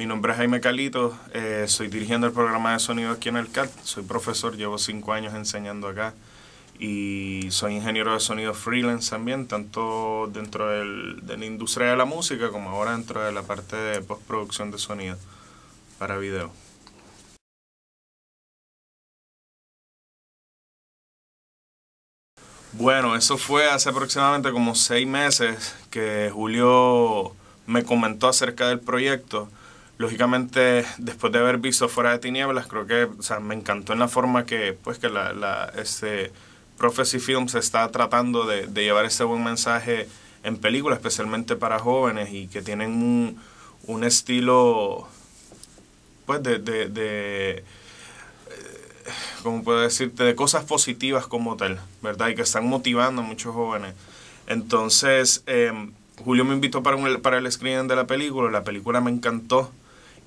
Mi nombre es Jaime Calito, eh, soy dirigiendo el programa de sonido aquí en el CAT, soy profesor, llevo cinco años enseñando acá y soy ingeniero de sonido freelance también, tanto dentro del, de la industria de la música como ahora dentro de la parte de postproducción de sonido para video. Bueno, eso fue hace aproximadamente como seis meses que Julio me comentó acerca del proyecto lógicamente después de haber visto Fuera de Tinieblas, creo que me encantó en la forma que, pues, que la, la este Prophecy Films está tratando de, llevar ese buen mensaje en película, especialmente para jóvenes y que tienen un, un estilo, pues, de, de, de eh, como puedo decirte, de cosas positivas como tal, ¿verdad? Y que están motivando a muchos jóvenes. Entonces, em, Julio me invitó para, un, para el screening de la película, la película me encantó,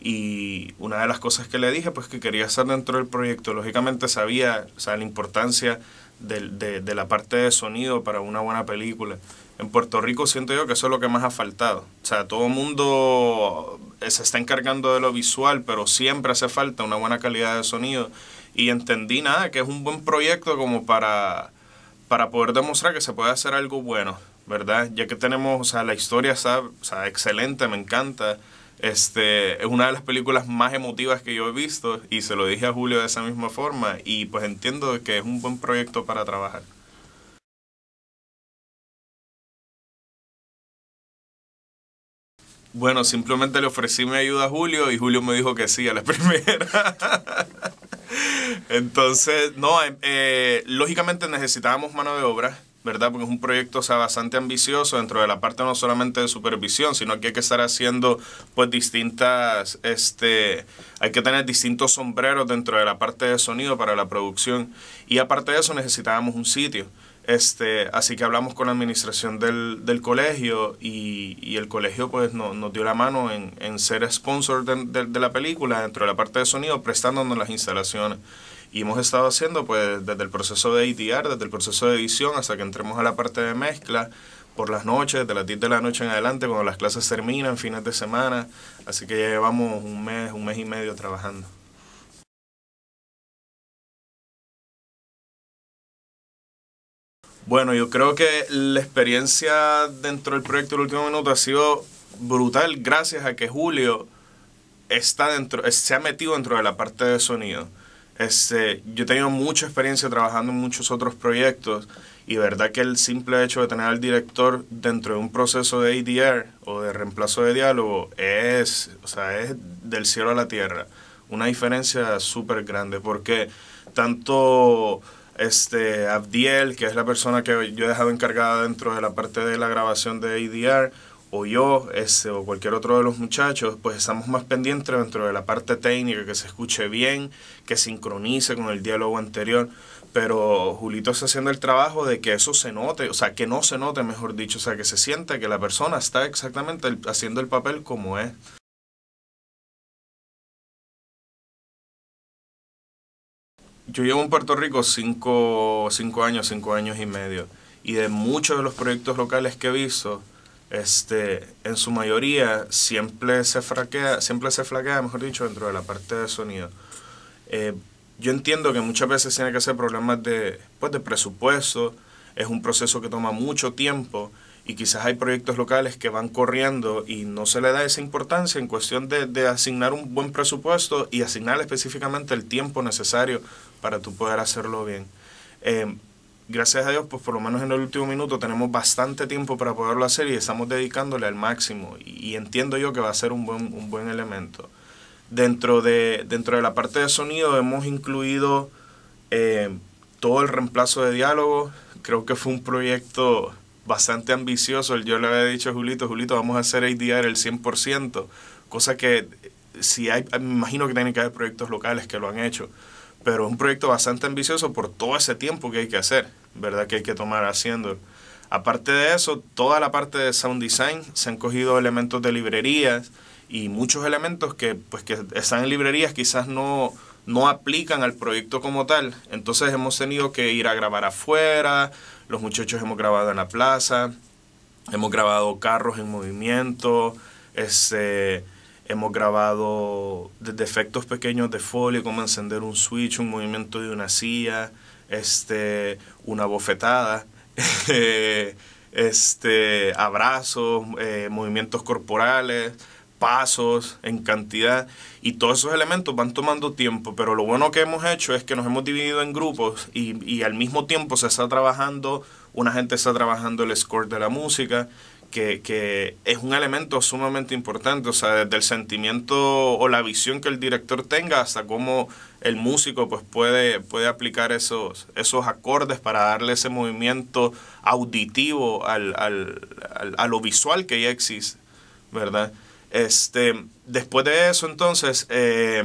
y una de las cosas que le dije, pues que quería hacer dentro del proyecto, lógicamente sabía sea, la importancia de, la parte de sonido para una buena película. En Puerto Rico siento yo que eso es lo que más ha faltado. O sea, todo el mundo eh, se está encargando de lo visual, pero siempre hace falta una buena calidad de sonido. Y entendí nada, que es un buen proyecto como para, para poder demostrar que se puede hacer algo bueno, ¿verdad? Ya que tenemos, o sea, la historia está o sea, excelente, me encanta este, es una de las películas más emotivas que yo he visto y se lo dije a Julio de esa misma forma y pues entiendo que es un buen proyecto para trabajar. Bueno, simplemente le ofrecí mi ayuda a Julio y Julio me dijo que sí a la primera. Entonces, no, em, eh, lógicamente necesitábamos mano de obra. ¿verdad? Porque es un proyecto o sea, bastante ambicioso dentro de la parte no solamente de supervisión, sino que hay que estar haciendo pues distintas, este, hay que tener distintos sombreros dentro de la parte de sonido para la producción y aparte de eso necesitábamos un sitio. Este, así que hablamos con la administración del, colegio y, el colegio pues nos dio la mano en, en ser sponsor de, de, de la película dentro de la parte de sonido, prestándonos las instalaciones. Y hemos estado haciendo pues desde el proceso de editar, desde el proceso de edición hasta que entremos a la parte de mezcla, por las noches, de las 10 de la noche en adelante, cuando las clases terminan, fines de semana. Así que ya llevamos un mes, un mes y medio trabajando. Bueno, yo creo que la experiencia dentro del proyecto del último minuto ha sido brutal gracias a que Julio está dentro, se ha metido dentro de la parte de sonido. Este, yo he tenido mucha experiencia trabajando en muchos otros proyectos y verdad que el simple hecho de tener al director dentro de un proceso de ADR o de reemplazo de diálogo es, o sea, es del cielo a la tierra. Una diferencia súper grande porque tanto este, Abdiel, que es la persona que yo he dejado encargada dentro de la parte de la grabación de ADR, o yo ese o cualquier otro de los muchachos, pues estamos más pendientes dentro de la parte técnica, que se escuche bien, que sincronice con el diálogo anterior. Pero Julito está haciendo el trabajo de que eso se note, o sea, que no se note, mejor dicho, o sea, que se siente que la persona está exactamente haciendo el papel como es. Yo llevo en Puerto Rico cinco, cinco años, cinco años y medio, y de muchos de los proyectos locales que he visto, este, en su mayoría siempre se fraquea, siempre se flaquea, mejor dicho, dentro de la parte de sonido. Eh, yo entiendo que muchas veces tiene que ser problemas de, pues, de presupuesto, es un proceso que toma mucho tiempo y quizás hay proyectos locales que van corriendo y no se le da esa importancia en cuestión de, asignar un buen presupuesto y asignar específicamente el tiempo necesario para tú poder hacerlo bien. Eh, gracias a Dios, pues por lo menos en el último minuto tenemos bastante tiempo para poderlo hacer y estamos dedicándole al máximo. Y, entiendo yo que va a ser un buen, elemento. Dentro de, dentro de la parte de sonido hemos incluido eh, todo el reemplazo de diálogo, Creo que fue un proyecto bastante ambicioso. Yo le había dicho a Julito, Julito, vamos a hacer ADR el 100%, cosa que si hay, me imagino que tienen que haber proyectos locales que lo han hecho, pero es un proyecto bastante ambicioso por todo ese tiempo que hay que hacer. ¿verdad? Que hay que tomar haciendo Aparte de eso, toda la parte de sound design se han cogido elementos de librerías y muchos elementos que, pues, que están en librerías quizás no, no aplican al proyecto como tal. Entonces hemos tenido que ir a grabar afuera, los muchachos hemos grabado en la plaza, hemos grabado carros en movimiento, ese hemos grabado defectos efectos pequeños de folio, como encender un switch, un movimiento de una silla este, una bofetada, este, abrazos, eh, movimientos corporales, pasos en cantidad y todos esos elementos van tomando tiempo, pero lo bueno que hemos hecho es que nos hemos dividido en grupos y, y al mismo tiempo se está trabajando, una gente está trabajando el score de la música, que, es un elemento sumamente importante, o sea, desde el sentimiento o la visión que el director tenga hasta cómo el músico pues puede, puede aplicar esos, esos acordes para darle ese movimiento auditivo al, a lo visual que ya existe, ¿verdad? Este, después de eso entonces eh,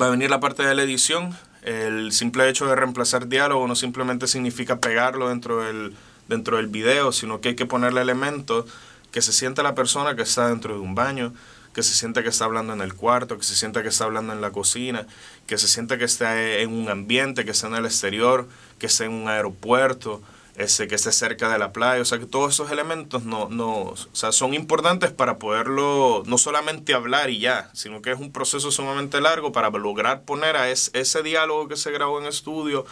va a venir la parte de la edición, el simple hecho de reemplazar diálogo no simplemente significa pegarlo dentro del dentro del video, sino que hay que ponerle elementos que se sienta la persona que está dentro de un baño, que se sienta que está hablando en el cuarto, que se sienta que está hablando en la cocina, que se sienta que está eh, en un ambiente, que está en el exterior, que está en un aeropuerto, ese, que esté cerca de la playa. O sea, que todos esos elementos no, son importantes para poderlo no solamente hablar y ya, sino que es un proceso sumamente largo para lograr poner a ese diálogo que se grabó en estudio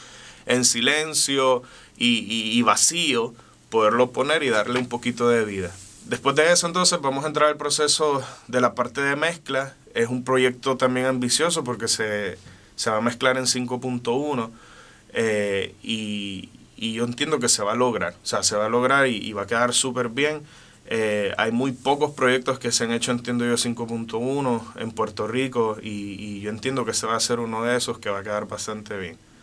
en silencio y, vacío, poderlo poner y darle un poquito de vida. Después de eso entonces vamos a entrar al proceso de la parte de mezcla. Es un proyecto también ambicioso porque se, se va a mezclar en 5.1 eh, y, y, yo entiendo que se va a lograr. O sea, se va a lograr y, va a quedar súper bien. Eh, hay muy pocos proyectos que se han hecho, entiendo yo, 5.1 en Puerto Rico y, y yo entiendo que se va a hacer uno de esos que va a quedar bastante bien.